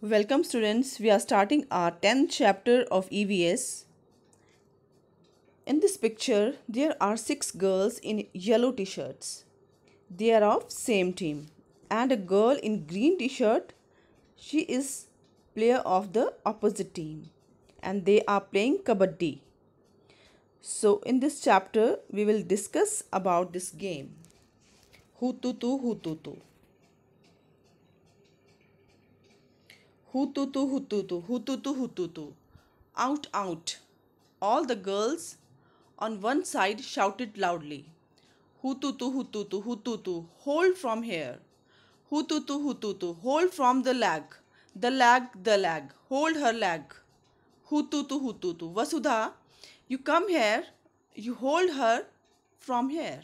Welcome students, we are starting our 10th chapter of EVS. In this picture, there are 6 girls in yellow t-shirts. They are of same team. And a girl in green t-shirt, she is player of the opposite team. And they are playing kabaddi. So in this chapter, we will discuss about this game. Hututu Hututu. Hututu, hututu, hututu, hututu. Out, out. All the girls on one side shouted loudly. Hututu, hututu, hututu. Hold from here. Hututu, hututu. Hold from the leg. The leg, the leg. Hold her leg. Hututu, hututu. Vasudha, you come here. You hold her from here.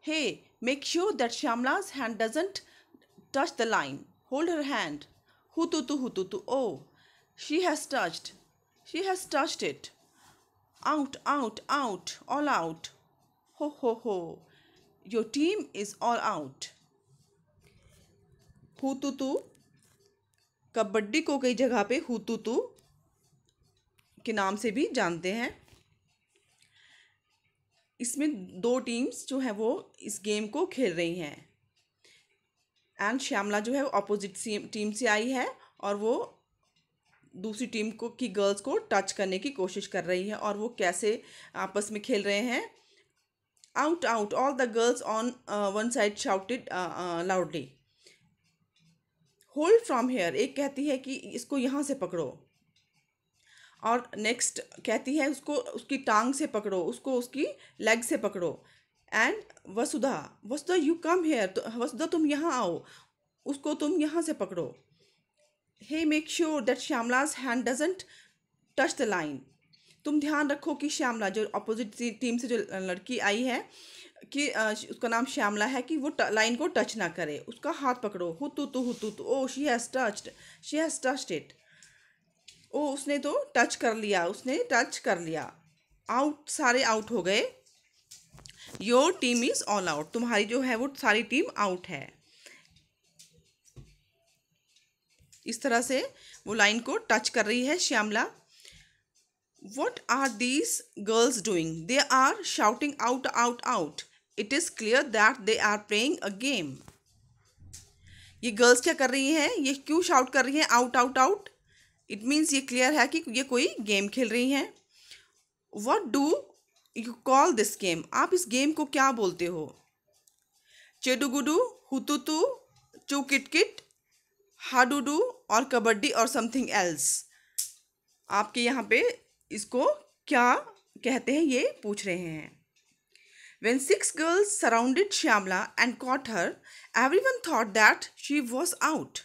Hey, make sure that Shamla's hand doesn't touch the line. Hold her hand. Hututu hututu. Oh, she has touched. She has touched it. Out, out, out. All out. Ho, ho, ho. Your team is all out. हुतुतु kabaddi को कई जगह पे हुतुतु के नाम से भी जानते हैं इसमें दो टीम्स जो है वो इस गेम को खेल रही हैं एंड श्यामला जो है अपोजिट टीम से आई है और वो दूसरी टीम को की गर्ल्स को टच करने की कोशिश कर रही है और वो कैसे आपस में खेल रहे हैं out out all the girls on one side shouted loudly hold from here एक कहती है कि इसको यहाँ से पकड़ो और नेक्स्ट कहती है उसको उसकी टांग से पकड़ो उसको उसकी लेग से पकड़ो and Vasudha Vasudha you come here तो वसुधा तुम यहाँ आओ उसको तुम यहाँ से पकड़ो hey make sure that Shyamala's hand doesn't touch the line तुम ध्यान रखो कि श्यामला जो अपोजिट टीम से जो लड़की आई है कि उसका नाम श्यामला है कि वो लाइन को टच ना करे उसका हाथ पकड़ो तू तू तू तू oh she has touched she has touched it oh उसने तो टच कर लिया उसने टच कर लिया आउट सारे आउट हो गए your team is all out तुम्हारी जो है वो सारी टीम आउट है इस तरह से वो लाइन को टच कर रही है Shyamla what are these girls doing they are shouting out out out it is clear that they are playing a game ये गर्ल्स क्या कर रही हैं ये क्यों शाउट कर रही हैं out out out it means ये क्लियर है कि ये कोई गेम खेल रही हैं what do you call this game आप इस गेम को क्या बोलते हो चेडू गुडू हुतुतु चू किटकिट हाडूडू और कबड्डी और समथिंग एल्स आपके यहाँ पे इसको क्या कहते हैं ये पूछ रहे हैं when six girls surrounded Shyamla and caught her every one thought that she was out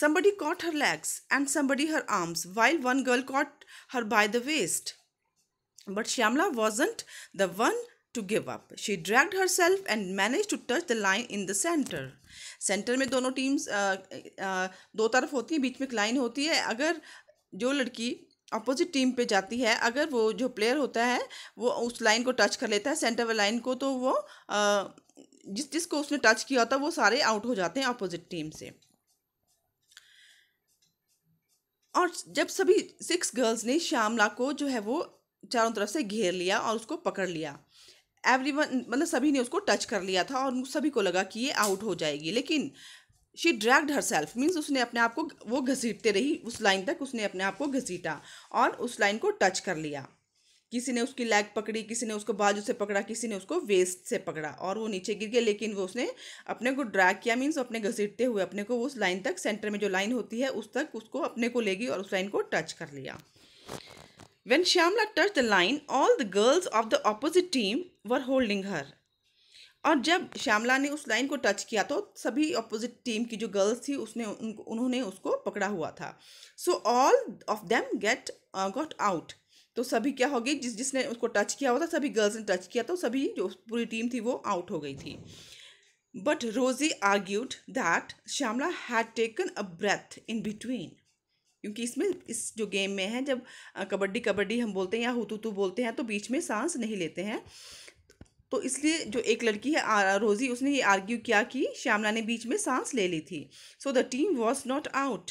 somebody caught her legs and somebody her arms while one girl caught her by the waist But Shyamla wasn't the one to give up. She dragged herself and managed to touch the line in the center. Centre में दोनों teams uh, uh, दो तरफ होती hai बीच में एक line होती है अगर जो लड़की अपोजिट टीम पे जाती है अगर वो जो प्लेयर होता है वो उस लाइन को टच कर लेता है सेंटर वाली लाइन को तो वो जिस जिसको उसने टच किया होता है वो सारे आउट हो जाते हैं अपोजिट टीम से और जब सभी सिक्स गर्ल्स ने श्यामला को जो है वो चारों तरफ से घेर लिया और उसको पकड़ लिया एवरी वन मतलब सभी ने उसको टच कर लिया था और सभी को लगा कि ये आउट हो जाएगी लेकिन she dragged herself means उसने अपने आप को वो घसीटते रही उस लाइन तक उसने अपने आप को घसीटा और उस लाइन को टच कर लिया किसी ने उसकी लेग पकड़ी किसी ने उसको बाजू से पकड़ा किसी ने उसको वेस्ट से पकड़ा और वो नीचे गिर गया लेकिन वो उसने अपने को ड्रैग किया मीन्स अपने घसीटते हुए अपने को उस लाइन तक सेंटर में जो लाइन होती है उस तक उसको अपने को लेगी और उस लाइन को टच कर लिया When Shyamla touched the line, all the girls of the opposite team were holding her. और जब श्यामला ने उस लाइन को टच किया तो सभी अपोजिट टीम की जो गर्ल्स थी उसने उन, उन्होंने उसको पकड़ा हुआ था so all of them get got out तो सभी क्या हो गई जिस जिसने उसको टच किया हुआ था सभी गर्ल्स ने टच किया तो सभी जो पूरी टीम थी वो आउट हो गई थी but Rosie argued that Shyamla had taken a breath in between क्योंकि इसमें इस जो गेम में है जब कबड्डी कबड्डी हम बोलते हैं या हुतुतु बोलते हैं तो बीच में सांस नहीं लेते हैं तो इसलिए जो एक लड़की है रोज़ी उसने ये आर्ग्यू किया कि श्यामला ने बीच में सांस ले ली थी so the team was not out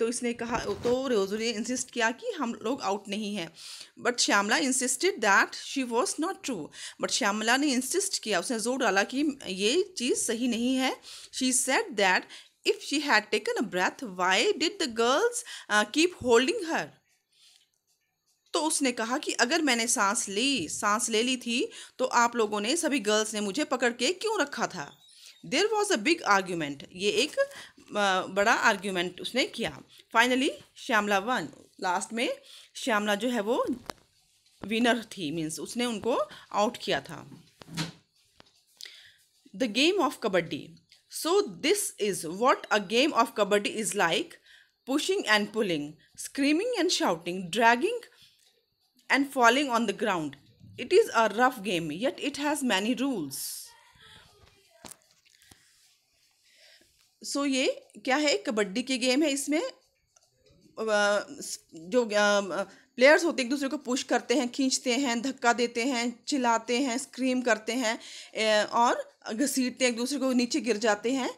तो इसने कहा तो रोजो ने इंसिस्ट किया कि हम लोग आउट नहीं हैं but Shyamla insisted that she was not true but Shyamla ने इंसिस्ट किया उसने जोर डाला कि ये चीज़ सही नहीं है she said that If she had taken a breath, why did the girls uh, keep holding her? तो उसने कहा कि अगर मैंने सांस ली सांस ले ली थी तो आप लोगों ने सभी गर्ल्स ने मुझे पकड़ के क्यों रखा था there was a big argument ये एक बड़ा आर्ग्यूमेंट उसने किया फाइनली श्यामला वन लास्ट में श्यामला जो है वो विनर थी मीन्स उसने उनको आउट किया था the game of kabaddi So this is what a game of kabaddi is like. Pushing and pulling, screaming and shouting, dragging and falling on the ground. It is a rough game, yet it has many rules. so, ये क्या है कबड्डी की game है इसमें जो players होते हैं एक दूसरे को पुश करते हैं खींचते हैं धक्का देते हैं चिल्लाते हैं स्क्रीम करते हैं और घसीटते हैं एक दूसरे को नीचे गिर जाते हैं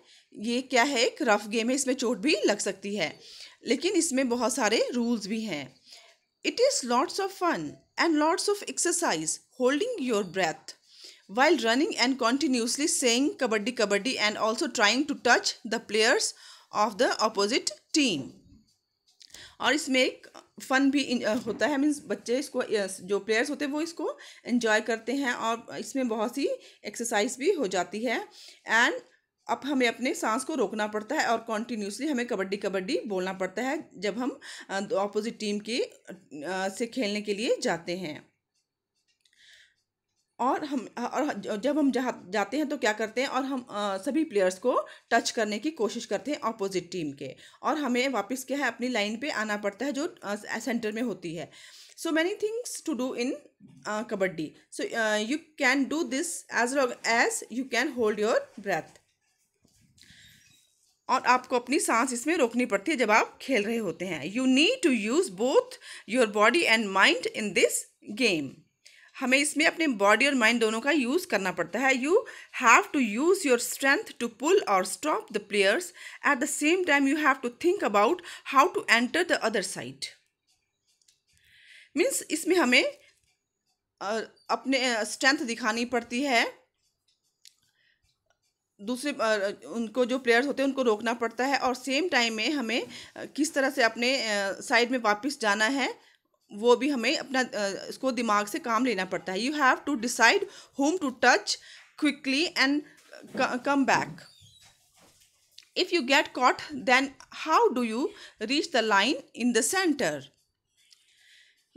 ये क्या है एक रफ गेम है इसमें चोट भी लग सकती है लेकिन इसमें बहुत सारे रूल्स भी हैं it is lots of fun and lots of exercise holding your breath while running and continuously saying kabaddi kabaddi and also trying to touch the players of the opposite team और इसमें एक फ़न भी uh, होता है मीन्स बच्चे इसको जो प्लेयर्स होते हैं वो इसको एंजॉय करते हैं और इसमें बहुत सी एक्सरसाइज भी हो जाती है एंड अब हमें अपने सांस को रोकना पड़ता है और कॉन्टीन्यूसली हमें कबड्डी कबड्डी बोलना पड़ता है जब हम ऑपोजिट uh, टीम के uh, से खेलने के लिए जाते हैं और हम और जब हम जा, जाते हैं तो क्या करते हैं और हम आ, सभी प्लेयर्स को टच करने की कोशिश करते हैं ऑपोजिट टीम के और हमें वापस क्या है अपनी लाइन पे आना पड़ता है जो आ, सेंटर में होती है so many things to do in kabaddi so you can do this as this as you can hold your breath और आपको अपनी सांस इसमें रोकनी पड़ती है जब आप खेल रहे होते हैं you need to use both your body and mind in this game हमें इसमें अपने बॉडी और माइंड दोनों का यूज़ करना पड़ता है you have to use your strength to pull और stop the players at the same time you have to think about how to enter the other side means इसमें हमें अपने स्ट्रेंथ दिखानी पड़ती है दूसरे उनको जो प्लेयर्स होते हैं उनको रोकना पड़ता है और सेम टाइम में हमें किस तरह से अपने साइड में वापस जाना है वो भी हमें अपना इसको दिमाग से काम लेना पड़ता है you have to decide whom to touch quickly and come back if you get caught then how do you reach the line in the center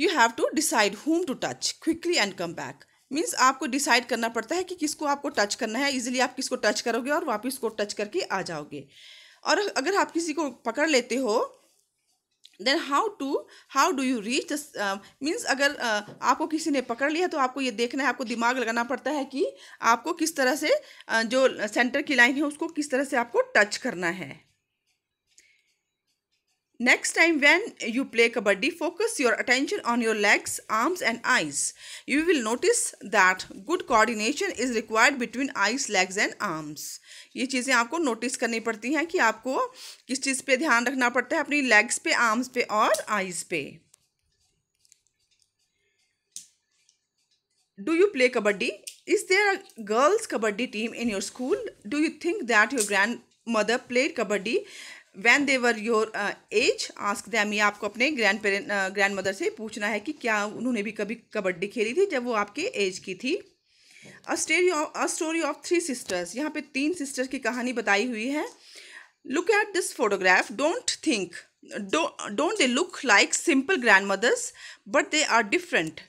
you have to decide whom to touch quickly and come back means आपको decide करना पड़ता है कि किसको आपको touch करना है easily आप किसको टच करोगे और वापस को टच करके आ जाओगे और अगर आप किसी को पकड़ लेते हो then how to how do you reach means अगर uh, आपको किसी ने पकड़ लिया तो आपको ये देखना है आपको दिमाग लगाना पड़ता है कि आपको किस तरह से uh, जो सेंटर की लाइन है उसको किस तरह से आपको टच करना है Next time when you play kabaddi, focus your attention on your legs, arms and eyes. You will notice that good coordination is required between eyes, legs and arms. ये चीज़ें आपको नोटिस करनी पड़ती हैं कि आपको किस चीज़ पे ध्यान रखना पड़ता है अपनी legs Do you play kabaddi? Is there a girls kabaddi team in your school? Do you think that your grandmother played kabaddi when they were your age ask them ये आपको अपने ग्रैंड पेरेंट ग्रैंड मदर से पूछना है कि क्या उन्होंने भी कभी कबड्डी खेली थी जब वो आपके एज की थी a a story of three sisters यहाँ पे तीन सिस्टर्स की कहानी बताई हुई है look at this photograph don't think don't they look like simple grandmothers but they are different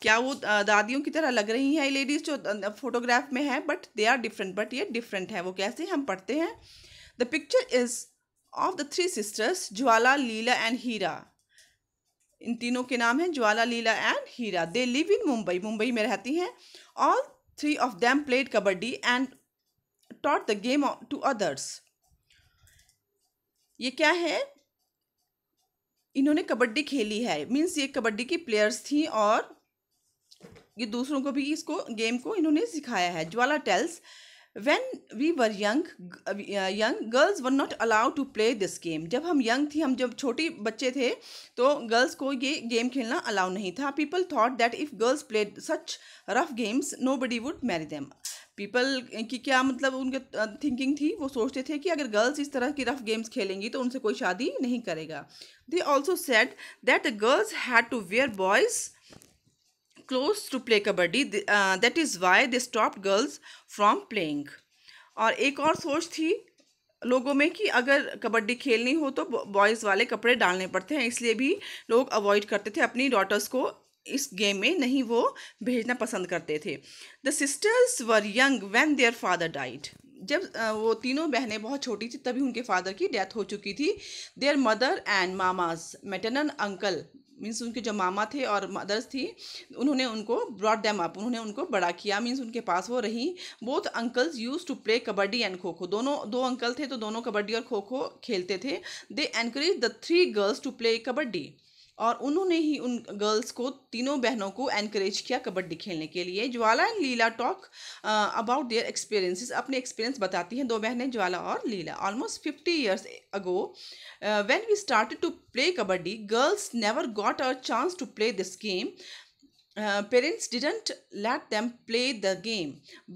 क्या वो uh, दादियों की तरह लग रही हैं लेडीज़ जो फोटोग्राफ uh, में है but they are different but ये डिफरेंट है वो कैसे हम पढ़ते हैं the picture is of the three sisters Jwala Leela and Heera इन तीनों के नाम हैं Jwala Leela and Heera they live in Mumbai Mumbai में रहती हैं all three of them played kabaddi and taught the game to others ये क्या है इन्होंने कबड्डी खेली है मीन्स ये कबड्डी की प्लेयर्स थी और ये दूसरों को भी इसको गेम को इन्होंने सिखाया है Jwala tells when we were young young girls were not allow to play this game जब हम यंग थी हम जब छोटे बच्चे थे तो गर्ल्स को ये गेम खेलना अलाउ नहीं था people thought that if girls play such rough games nobody would marry them people की क्या मतलब उनके थिंकिंग थी वो सोचते थे कि अगर गर्ल्स इस तरह की रफ गेम्स खेलेंगी तो उनसे कोई शादी नहीं करेगा they also said that the girls had to wear boys close to play kabaddi uh, that is why they stopped girls from playing और एक और सोच थी लोगों में कि अगर कबड्डी खेलनी हो तो बॉयज़ वाले कपड़े डालने पड़ते हैं इसलिए भी लोग अवॉइड करते थे अपनी डॉटर्स को इस गेम में नहीं वो भेजना पसंद करते थे the sisters were young when their father died जब वो तीनों बहनें बहुत छोटी थी तभी उनके फादर की डेथ हो चुकी थी देयर मदर एंड मामाज मेटनन अंकल मीन्स उनके जो मामा थे और मदर्स थी उन्होंने उनको ब्रॉड डैम अप उन्होंने उनको बड़ा किया मीन्स उनके पास वो रही both uncles used to play kabaddi and kho kho दोनों दो अंकल थे तो दोनों कबड्डी और खो खो खेलते थे they encourage the three girls to play kabaddi और उन्होंने ही उन गर्ल्स को तीनों बहनों को एनकरेज किया कबड्डी खेलने के लिए Jwala and Leela talk about their experiences अपने एक्सपीरियंस बताती हैं दो बहनें ज्वाला और Leela almost fifty years ago when we started to play kabaddi girls never got a chance to play this game parents didn't let them play the game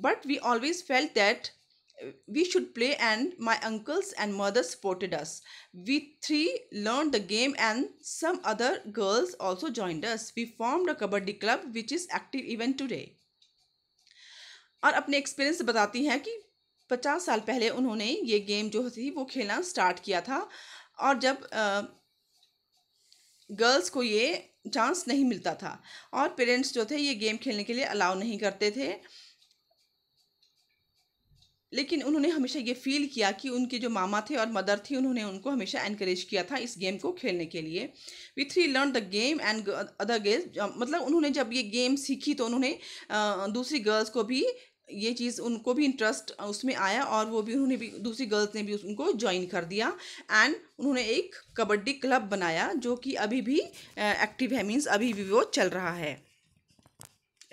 but we always felt that we should play and my uncles and mother supported us. We three learned the game and some other girls also joined us. We formed a kabaddi club which is active even today. और अपने experience बताती हैं कि पचास साल पहले उन्होंने ये गेम जो थी वो खेलना स्टार्ट किया था और जब गर्ल्स को ये चांस नहीं मिलता था और पेरेंट्स जो थे ये गेम खेलने के लिए अलाउ नहीं करते थे लेकिन उन्होंने हमेशा ये फील किया कि उनके जो मामा थे और मदर थी उन्होंने उनको हमेशा इनक्रेज किया था इस गेम को खेलने के लिए we three learn the game and other game मतलब उन्होंने जब ये गेम सीखी तो उन्होंने दूसरी गर्ल्स को भी ये चीज़ उनको भी इंटरेस्ट उसमें आया और वो भी उन्होंने भी दूसरी गर्ल्स ने भी उनको ज्वाइन कर दिया एंड उन्होंने एक कबड्डी क्लब बनाया जो कि अभी भी एक्टिव है मीन्स अभी भी वो चल रहा है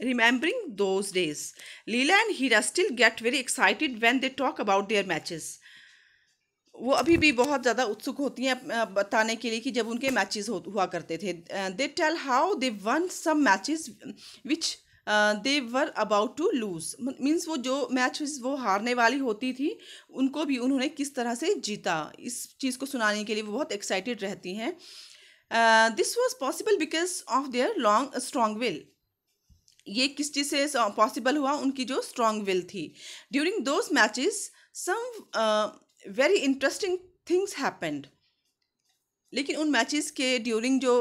remembering those days. Leela and Hira still get very excited when they talk about their matches. वो अभी भी बहुत ज़्यादा उत्सुक होती हैं बताने के लिए कि जब उनके मैचेस हो हुआ करते थे they tell how they won some matches which they were about to lose means वो जो मैच वो हारने वाली होती थी उनको भी उन्होंने किस तरह से जीता इस चीज़ को सुनाने के लिए वो बहुत एक्साइटेड रहती हैं this was possible because of their long strong will ये किस चीज़ से पॉसिबल हुआ उनकी जो स्ट्रॉन्ग विल थी during those matches some very interesting things happened लेकिन उन मैचेस के ड्यूरिंग जो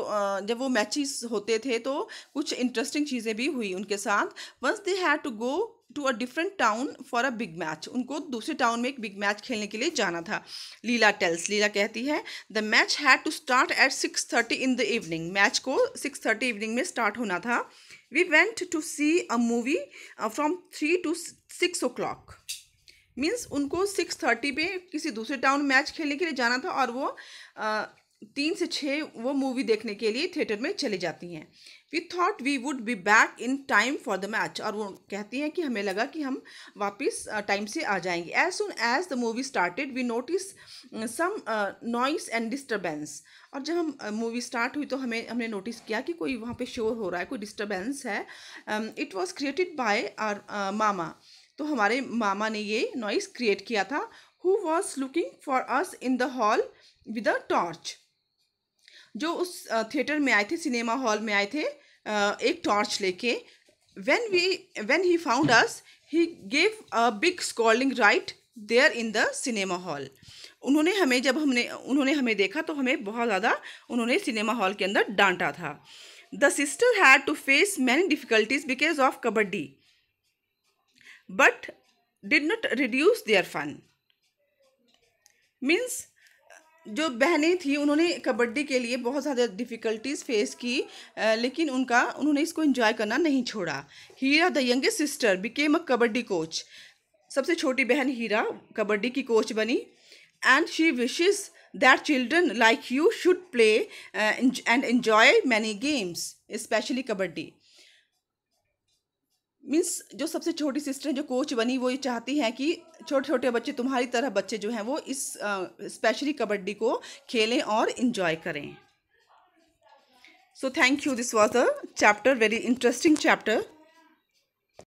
जब वो मैचेस होते थे तो कुछ इंटरेस्टिंग चीज़ें भी हुई उनके साथ once they had to go to a different town for a big match उनको दूसरे टाउन में एक बिग मैच खेलने के लिए जाना था लीला टेल्स लीला कहती है the match had to start at six thirty in the evening match को सिक्स थर्टी इवनिंग में स्टार्ट होना था we went to see a movie uh, from three to six o'clock means उनको six thirty पे किसी दूसरे town match खेलने के लिए जाना था और वो uh, तीन से छः वो मूवी देखने के लिए थिएटर में चली जाती हैं we thought we would be back in time for the match और वो कहती हैं कि हमें लगा कि हम वापस टाइम से आ जाएंगे as soon as the movie started we notice some noise and disturbance और जब हम मूवी स्टार्ट हुई तो हमें हमने नोटिस किया कि कोई वहाँ पे शोर हो रहा है कोई डिस्टर्बेंस है it was created by our mama तो हमारे मामा ने ये नॉइस क्रिएट किया था who was looking for us in the hall with a torch जो उस थिएटर में आए थे सिनेमा हॉल में आए थे एक टॉर्च लेके when we when he found us he gave a big scolding right there in the cinema hall उन्होंने हमें जब हमने उन्होंने हमें देखा तो हमें बहुत ज़्यादा उन्होंने सिनेमा हॉल के अंदर डांटा था the sister had to face many difficulties because of kabaddi but did not reduce their fun means जो बहनें थी उन्होंने कबड्डी के लिए बहुत ज़्यादा डिफ़िकल्टीज़ फेस की लेकिन उनका उन्होंने इसको एंजॉय करना नहीं छोड़ा Heera the youngest sister became a kabaddi coach सबसे छोटी बहन हीरा कबड्डी की कोच बनी and she wishes that children like you should play and enjoy many games specially kabaddi means जो सबसे छोटी सिस्टर जो कोच बनी वो ये चाहती हैं कि छोटे छोटे बच्चे तुम्हारी तरह बच्चे जो हैं वो इस स्पेशली कबड्डी को खेलें और इन्जॉय करें so thank you this was a chapter very interesting chapter